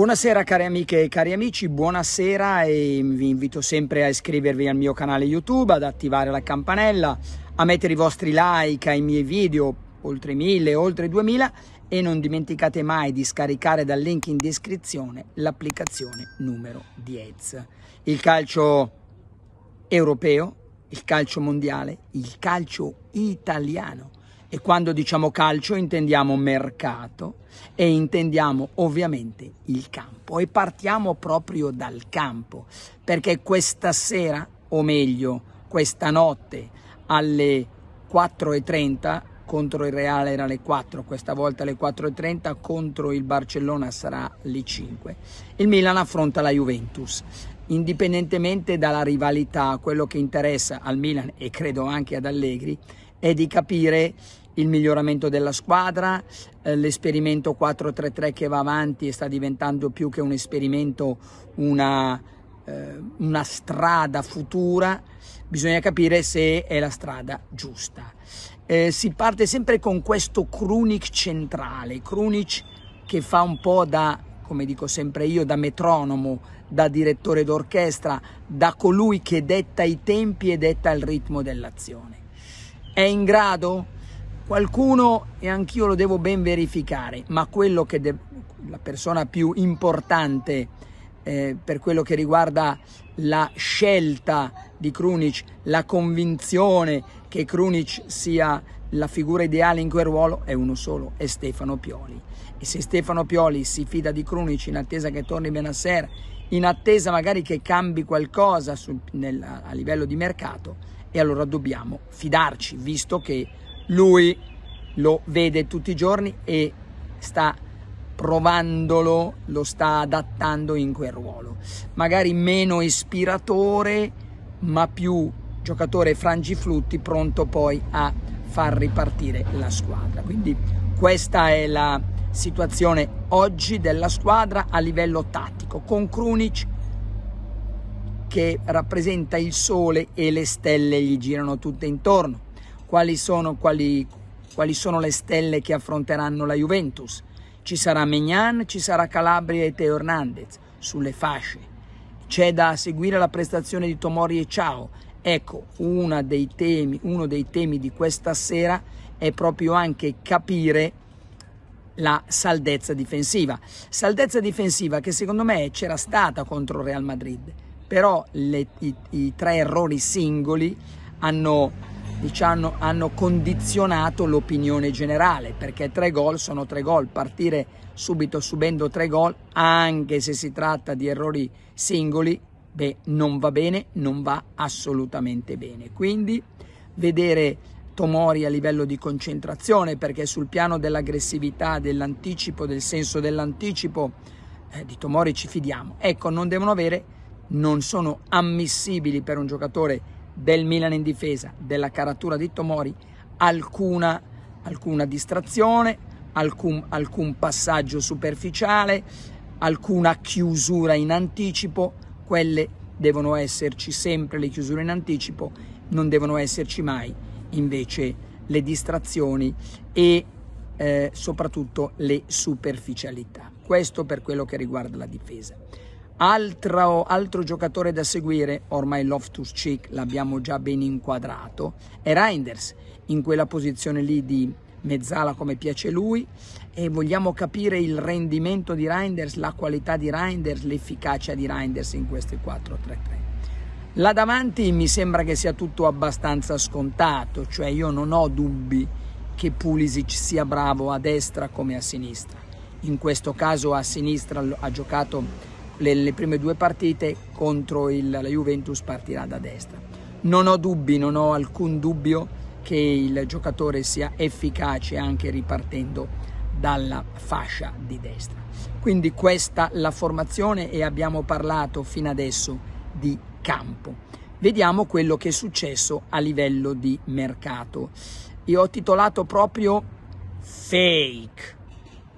Buonasera cari amiche e cari amici, buonasera e vi invito sempre a iscrivervi al mio canale YouTube, ad attivare la campanella, a mettere i vostri like ai miei video, oltre 1000, oltre 2000 e non dimenticate mai di scaricare dal link in descrizione l'applicazione numero 10. Il calcio europeo, il calcio mondiale, il calcio italiano e quando diciamo calcio intendiamo mercato e intendiamo ovviamente il campo. E partiamo proprio dal campo, perché questa sera, o meglio, questa notte alle 4.30 contro il Reale era alle 4, questa volta alle 4.30 contro il Barcellona sarà alle 5. Il Milan affronta la Juventus. Indipendentemente dalla rivalità, quello che interessa al Milan e credo anche ad Allegri è di capire il miglioramento della squadra, eh, l'esperimento 4-3-3 che va avanti e sta diventando più che un esperimento una, eh, una strada futura, bisogna capire se è la strada giusta. Eh, si parte sempre con questo Krunic centrale, Krunic che fa un po' da, come dico sempre io, da metronomo, da direttore d'orchestra, da colui che detta i tempi e detta il ritmo dell'azione. È in grado? Qualcuno, e anch'io lo devo ben verificare, ma quello che la persona più importante eh, per quello che riguarda la scelta di Krunic, la convinzione che Krunic sia la figura ideale in quel ruolo è uno solo, è Stefano Pioli. E se Stefano Pioli si fida di Krunic in attesa che torni Benasser, in attesa magari che cambi qualcosa sul, nel, a livello di mercato, e allora dobbiamo fidarci, visto che lui lo vede tutti i giorni e sta provandolo, lo sta adattando in quel ruolo. Magari meno ispiratore, ma più giocatore frangiflutti pronto poi a far ripartire la squadra. Quindi questa è la situazione oggi della squadra a livello tattico, con Krunic che rappresenta il sole e le stelle gli girano tutte intorno quali sono, quali, quali sono le stelle che affronteranno la Juventus. Ci sarà Mignan, ci sarà Calabria e Teo Hernandez sulle fasce. C'è da seguire la prestazione di Tomori e Ciao. Ecco, dei temi, uno dei temi di questa sera è proprio anche capire la saldezza difensiva. Saldezza difensiva che secondo me c'era stata contro il Real Madrid, però le, i, i tre errori singoli hanno diciamo, hanno condizionato l'opinione generale, perché tre gol sono tre gol, partire subito subendo tre gol, anche se si tratta di errori singoli, beh, non va bene, non va assolutamente bene. Quindi vedere Tomori a livello di concentrazione, perché sul piano dell'aggressività, dell'anticipo, del senso dell'anticipo, eh, di Tomori ci fidiamo. Ecco, non devono avere, non sono ammissibili per un giocatore del Milan in difesa, della caratura di Tomori, alcuna, alcuna distrazione, alcun, alcun passaggio superficiale, alcuna chiusura in anticipo, quelle devono esserci sempre le chiusure in anticipo, non devono esserci mai invece le distrazioni e eh, soprattutto le superficialità. Questo per quello che riguarda la difesa. Altro, altro, giocatore da seguire, ormai Loftus Cheek l'abbiamo già ben inquadrato, è Reinders in quella posizione lì di mezzala come piace lui e vogliamo capire il rendimento di Reinders, la qualità di Reinders, l'efficacia di Reinders in queste 4-3-3. Là davanti mi sembra che sia tutto abbastanza scontato, cioè io non ho dubbi che Pulisic sia bravo a destra come a sinistra. In questo caso a sinistra ha giocato le, le prime due partite contro il, la Juventus partirà da destra. Non ho dubbi, non ho alcun dubbio che il giocatore sia efficace anche ripartendo dalla fascia di destra. Quindi questa la formazione e abbiamo parlato fino adesso di campo. Vediamo quello che è successo a livello di mercato. Io ho titolato proprio fake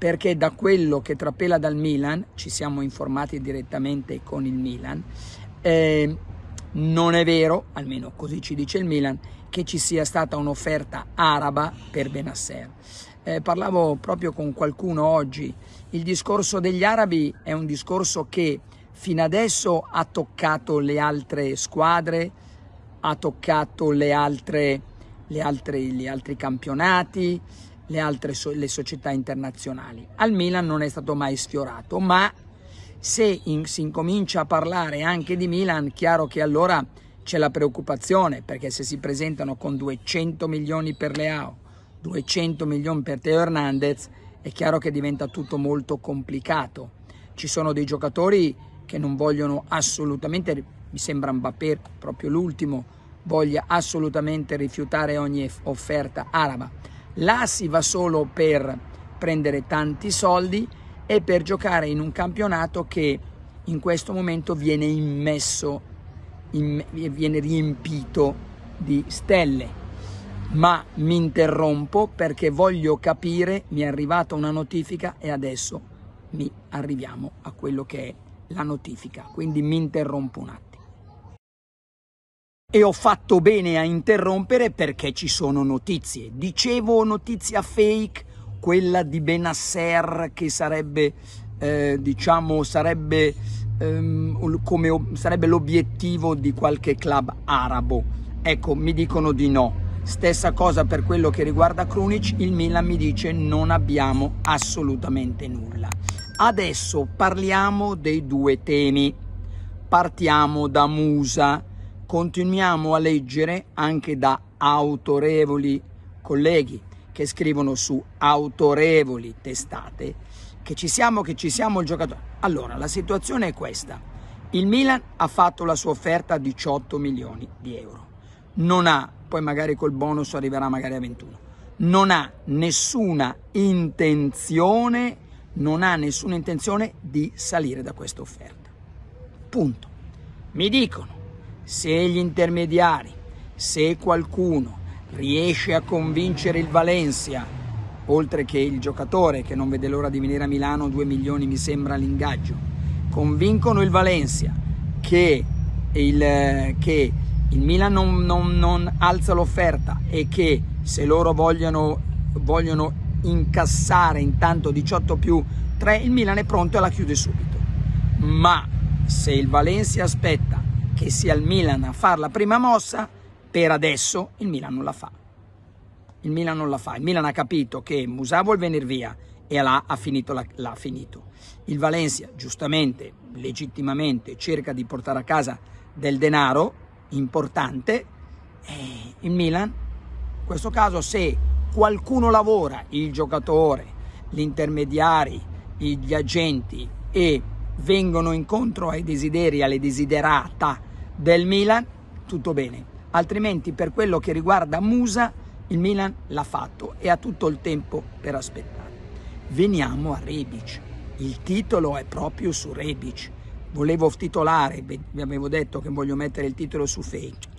perché da quello che trapela dal Milan, ci siamo informati direttamente con il Milan, eh, non è vero, almeno così ci dice il Milan, che ci sia stata un'offerta araba per Benasser. Eh, parlavo proprio con qualcuno oggi, il discorso degli arabi è un discorso che fino adesso ha toccato le altre squadre, ha toccato le altre, le altre, gli altri campionati, le altre so le società internazionali. Al Milan non è stato mai sfiorato, ma se in si incomincia a parlare anche di Milan, chiaro che allora c'è la preoccupazione, perché se si presentano con 200 milioni per Leao, 200 milioni per Teo Hernandez, è chiaro che diventa tutto molto complicato. Ci sono dei giocatori che non vogliono assolutamente, mi sembra Mbappé proprio l'ultimo, voglia assolutamente rifiutare ogni offerta araba là si va solo per prendere tanti soldi e per giocare in un campionato che in questo momento viene immesso, in, viene riempito di stelle. Ma mi interrompo perché voglio capire, mi è arrivata una notifica e adesso mi arriviamo a quello che è la notifica, quindi mi interrompo un attimo e ho fatto bene a interrompere perché ci sono notizie. Dicevo notizia fake, quella di Benasser che sarebbe, eh, diciamo, sarebbe, ehm, come, sarebbe l'obiettivo di qualche club arabo. Ecco, mi dicono di no. Stessa cosa per quello che riguarda Krunic, il Milan mi dice non abbiamo assolutamente nulla. Adesso parliamo dei due temi. Partiamo da Musa continuiamo a leggere anche da autorevoli colleghi che scrivono su autorevoli testate che ci siamo, che ci siamo il giocatore. Allora, la situazione è questa. Il Milan ha fatto la sua offerta a 18 milioni di euro. Non ha, poi magari col bonus arriverà magari a 21. Non ha nessuna intenzione, non ha nessuna intenzione di salire da questa offerta. Punto. Mi dicono se gli intermediari, se qualcuno riesce a convincere il Valencia, oltre che il giocatore che non vede l'ora di venire a Milano, 2 milioni mi sembra l'ingaggio, convincono il Valencia che il, che il Milan non, non, non alza l'offerta e che se loro vogliono, vogliono incassare intanto 18 più 3, il Milan è pronto e la chiude subito. Ma se il Valencia aspetta che sia il Milan a fare la prima mossa, per adesso il Milan non la fa. Il Milan non la fa. Il Milan ha capito che Musà vuol venire via e là ha finito, la, l'ha finito. Il Valencia, giustamente, legittimamente, cerca di portare a casa del denaro importante. E il Milan, in questo caso, se qualcuno lavora, il giocatore, gli intermediari, gli agenti e vengono incontro ai desideri, alle desiderata del Milan, tutto bene. Altrimenti per quello che riguarda Musa, il Milan l'ha fatto e ha tutto il tempo per aspettare. Veniamo a Rebic. Il titolo è proprio su Rebic. Volevo titolare, vi avevo detto che voglio mettere il titolo su Fake.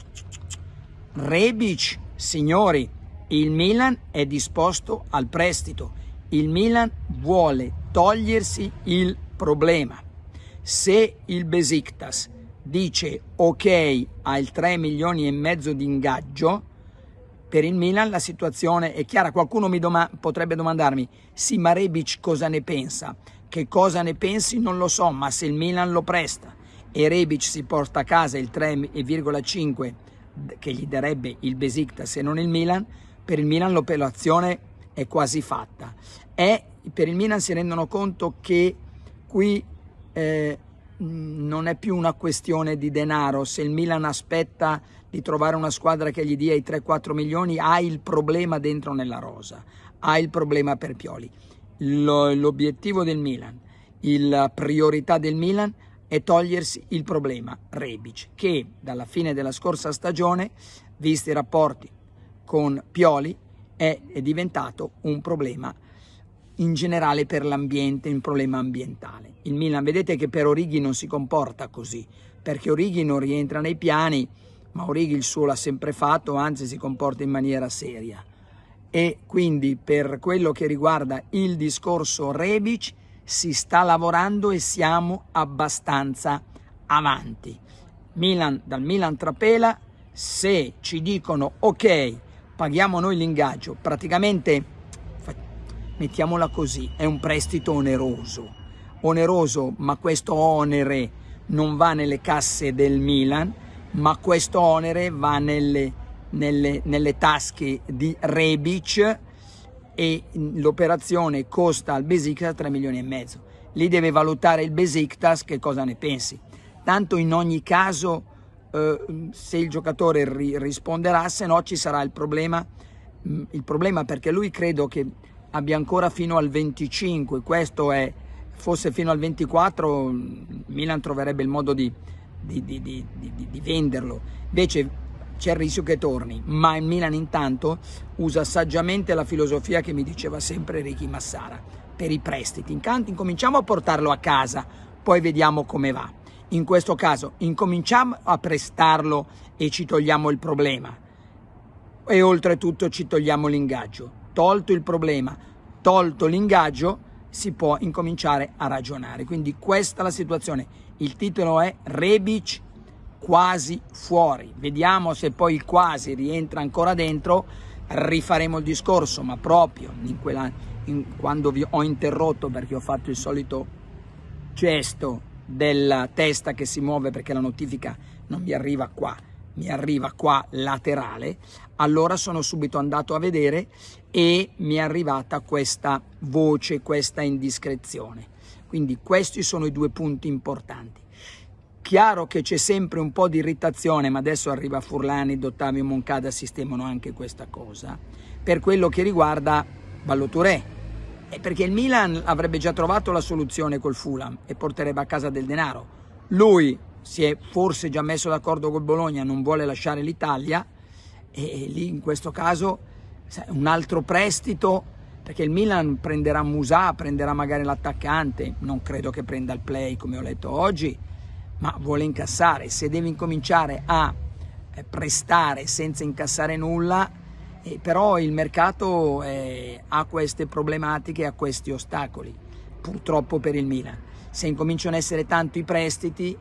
Rebic, signori, il Milan è disposto al prestito. Il Milan vuole togliersi il problema. Se il Besiktas dice ok al 3 milioni e mezzo di ingaggio, per il Milan la situazione è chiara. Qualcuno mi doma- potrebbe domandarmi, sì ma Rebic cosa ne pensa? Che cosa ne pensi non lo so, ma se il Milan lo presta e Rebic si porta a casa il 3,5 che gli darebbe il Besiktas se non il Milan, per il Milan l'operazione è quasi fatta. E per il Milan si rendono conto che qui eh, non è più una questione di denaro, se il Milan aspetta di trovare una squadra che gli dia i 3-4 milioni, ha il problema dentro nella rosa, ha il problema per Pioli. L'obiettivo del Milan, la priorità del Milan è togliersi il problema Rebic, che dalla fine della scorsa stagione, visti i rapporti con Pioli, è, è diventato un problema in generale per l'ambiente, un problema ambientale. Il Milan, vedete che per Orighi non si comporta così, perché Orighi non rientra nei piani, ma Orighi il suo l'ha sempre fatto, anzi si comporta in maniera seria. E quindi per quello che riguarda il discorso Rebic si sta lavorando e siamo abbastanza avanti. Milan, dal Milan Trapela, se ci dicono ok, paghiamo noi l'ingaggio, praticamente mettiamola così, è un prestito oneroso. Oneroso, ma questo onere non va nelle casse del Milan, ma questo onere va nelle, nelle, nelle tasche di Rebic e l'operazione costa al Besiktas 3 milioni e mezzo. Lì deve valutare il Besiktas che cosa ne pensi. Tanto in ogni caso eh, se il giocatore ri risponderà, se no ci sarà il problema, mm, il problema perché lui credo che abbia ancora fino al 25, questo è, fosse fino al 24 Milan troverebbe il modo di, di, di, di venderlo, invece c'è il rischio che torni, ma il Milan intanto usa saggiamente la filosofia che mi diceva sempre Ricky Massara, per i prestiti, intanto incominciamo a portarlo a casa, poi vediamo come va. In questo caso incominciamo a prestarlo e ci togliamo il problema e oltretutto ci togliamo l'ingaggio tolto il problema, tolto l'ingaggio, si può incominciare a ragionare. Quindi questa è la situazione. Il titolo è Rebic quasi fuori. Vediamo se poi il quasi rientra ancora dentro, rifaremo il discorso, ma proprio in quella, in, quando vi ho interrotto perché ho fatto il solito gesto della testa che si muove perché la notifica non mi arriva qua mi arriva qua laterale, allora sono subito andato a vedere e mi è arrivata questa voce, questa indiscrezione. Quindi questi sono i due punti importanti. Chiaro che c'è sempre un po' di irritazione, ma adesso arriva Furlani Dottavio Moncada, sistemano anche questa cosa, per quello che riguarda Balloturè. Eh, perché il Milan avrebbe già trovato la soluzione col Fulham e porterebbe a casa del denaro. Lui si è forse già messo d'accordo col Bologna, non vuole lasciare l'Italia e, lì in questo caso un altro prestito perché il Milan prenderà Musà, prenderà magari l'attaccante, non credo che prenda il play come ho letto oggi, ma vuole incassare. Se deve incominciare a eh, prestare senza incassare nulla, eh, però il mercato eh, ha queste problematiche, ha questi ostacoli, purtroppo per il Milan. Se incominciano ad essere tanto i prestiti,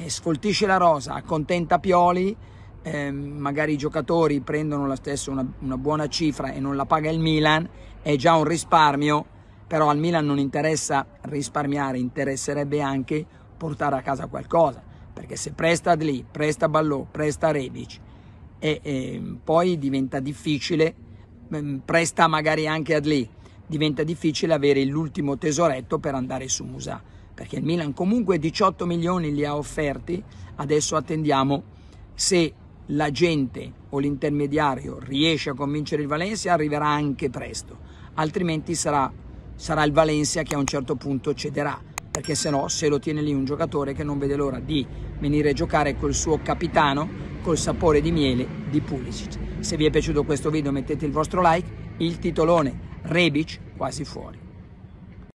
eh, sfoltisce la rosa, accontenta Pioli, eh, magari i giocatori prendono la stessa una, una, buona cifra e non la paga il Milan, è già un risparmio, però al Milan non interessa risparmiare, interesserebbe anche portare a casa qualcosa, perché se presta Adli, presta Ballò, presta Rebic e, e ehm, poi diventa difficile, ehm, presta magari anche Adli, diventa difficile avere l'ultimo tesoretto per andare su Musa perché il Milan comunque 18 milioni li ha offerti, adesso attendiamo se l'agente o l'intermediario riesce a convincere il Valencia arriverà anche presto, altrimenti sarà, sarà il Valencia che a un certo punto cederà, perché se no se lo tiene lì un giocatore che non vede l'ora di venire a giocare col suo capitano col sapore di miele di Pulisic. Se vi è piaciuto questo video mettete il vostro like, il titolone Rebic quasi fuori.